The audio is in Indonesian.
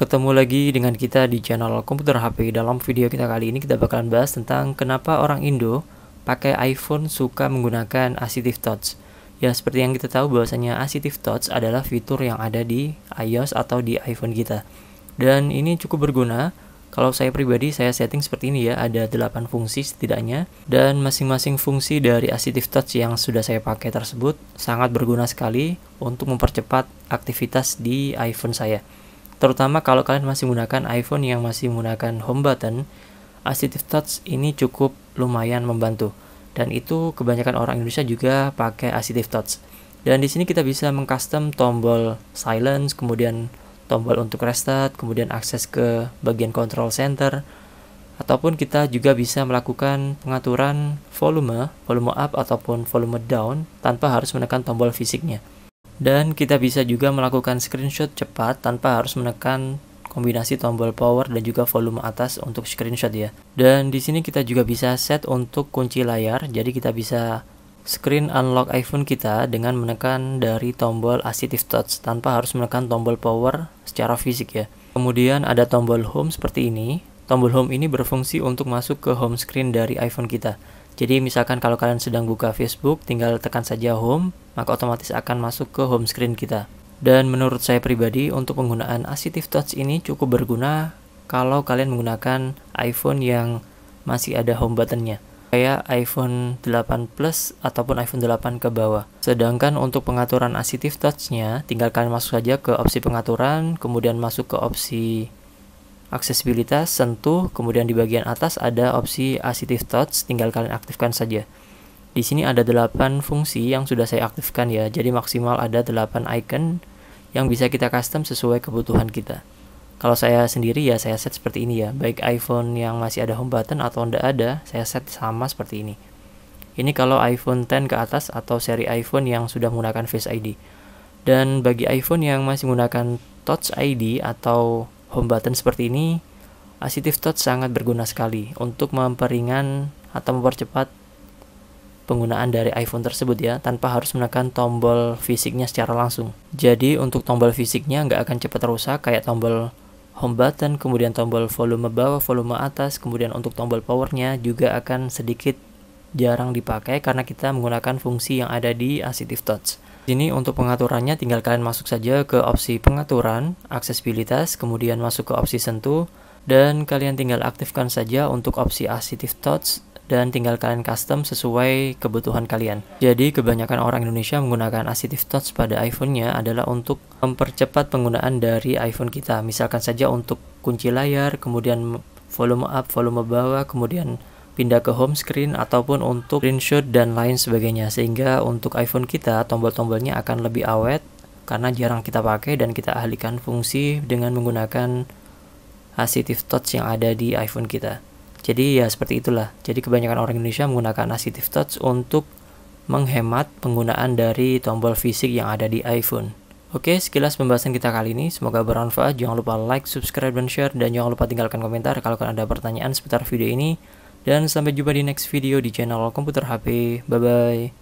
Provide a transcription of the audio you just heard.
Ketemu lagi dengan kita di channel Komputer HP. Dalam video kita kali ini kita bakalan bahas tentang kenapa orang Indo pakai iPhone suka menggunakan Assistive Touch. Ya, seperti yang kita tahu bahwasanya Assistive Touch adalah fitur yang ada di iOS atau di iPhone kita. Dan ini cukup berguna. Kalau saya pribadi saya setting seperti ini ya, ada 8 fungsi setidaknya dan masing-masing fungsi dari Assistive Touch yang sudah saya pakai tersebut sangat berguna sekali untuk mempercepat aktivitas di iPhone saya. Terutama kalau kalian masih menggunakan iPhone yang masih menggunakan home button, assistive touch ini cukup lumayan membantu. Dan itu kebanyakan orang Indonesia juga pakai assistive touch. Dan di sini kita bisa mengcustom tombol silence, kemudian tombol untuk restart, kemudian akses ke bagian control center, ataupun kita juga bisa melakukan pengaturan volume, volume up ataupun volume down tanpa harus menekan tombol fisiknya. Dan kita bisa juga melakukan screenshot cepat tanpa harus menekan kombinasi tombol power dan juga volume atas untuk screenshot ya. Dan di sini kita juga bisa set untuk kunci layar, jadi kita bisa screen unlock iPhone kita dengan menekan dari tombol Assistive Touch tanpa harus menekan tombol power secara fisik ya. Kemudian ada tombol home seperti ini. Tombol home ini berfungsi untuk masuk ke home screen dari iPhone kita. Jadi misalkan kalau kalian sedang buka Facebook, tinggal tekan saja home, maka otomatis akan masuk ke home screen kita. Dan menurut saya pribadi, untuk penggunaan Assistive Touch ini cukup berguna kalau kalian menggunakan iPhone yang masih ada home buttonnya kayak iPhone 8 Plus ataupun iPhone 8 ke bawah. Sedangkan untuk pengaturan Assistive Touch-nya, tinggal kalian masuk saja ke opsi pengaturan, kemudian masuk ke opsi aksesibilitas, sentuh, kemudian di bagian atas ada opsi assistive Touch, tinggal kalian aktifkan saja. Di sini ada 8 fungsi yang sudah saya aktifkan ya, jadi maksimal ada 8 icon yang bisa kita custom sesuai kebutuhan kita. Kalau saya sendiri ya saya set seperti ini ya, baik iPhone yang masih ada home button atau tidak ada, saya set sama seperti ini. Ini kalau iPhone 10 ke atas atau seri iPhone yang sudah menggunakan Face ID. Dan bagi iPhone yang masih menggunakan Touch ID atau home button seperti ini, Assistive Touch sangat berguna sekali untuk memperingan atau mempercepat penggunaan dari iPhone tersebut ya, tanpa harus menekan tombol fisiknya secara langsung. Jadi untuk tombol fisiknya nggak akan cepat rusak kayak tombol home button, kemudian tombol volume bawah, volume atas, kemudian untuk tombol powernya juga akan sedikit jarang dipakai karena kita menggunakan fungsi yang ada di Assistive Touch ini untuk pengaturannya tinggal kalian masuk saja ke opsi pengaturan, aksesibilitas, kemudian masuk ke opsi sentuh, dan kalian tinggal aktifkan saja untuk opsi assistive touch dan tinggal kalian custom sesuai kebutuhan kalian. Jadi kebanyakan orang Indonesia menggunakan assistive touch pada iPhone-nya adalah untuk mempercepat penggunaan dari iPhone kita. Misalkan saja untuk kunci layar, kemudian volume up, volume bawah, kemudian pindah ke home screen ataupun untuk screenshot dan lain sebagainya sehingga untuk iPhone kita tombol-tombolnya akan lebih awet karena jarang kita pakai dan kita ahlikan fungsi dengan menggunakan assistive touch yang ada di iPhone kita jadi ya seperti itulah jadi kebanyakan orang Indonesia menggunakan assistive touch untuk menghemat penggunaan dari tombol fisik yang ada di iPhone Oke, sekilas pembahasan kita kali ini. Semoga bermanfaat. Jangan lupa like, subscribe, dan share. Dan jangan lupa tinggalkan komentar kalau ada pertanyaan seputar video ini. Dan sampai jumpa di next video di channel Komputer HP. Bye-bye.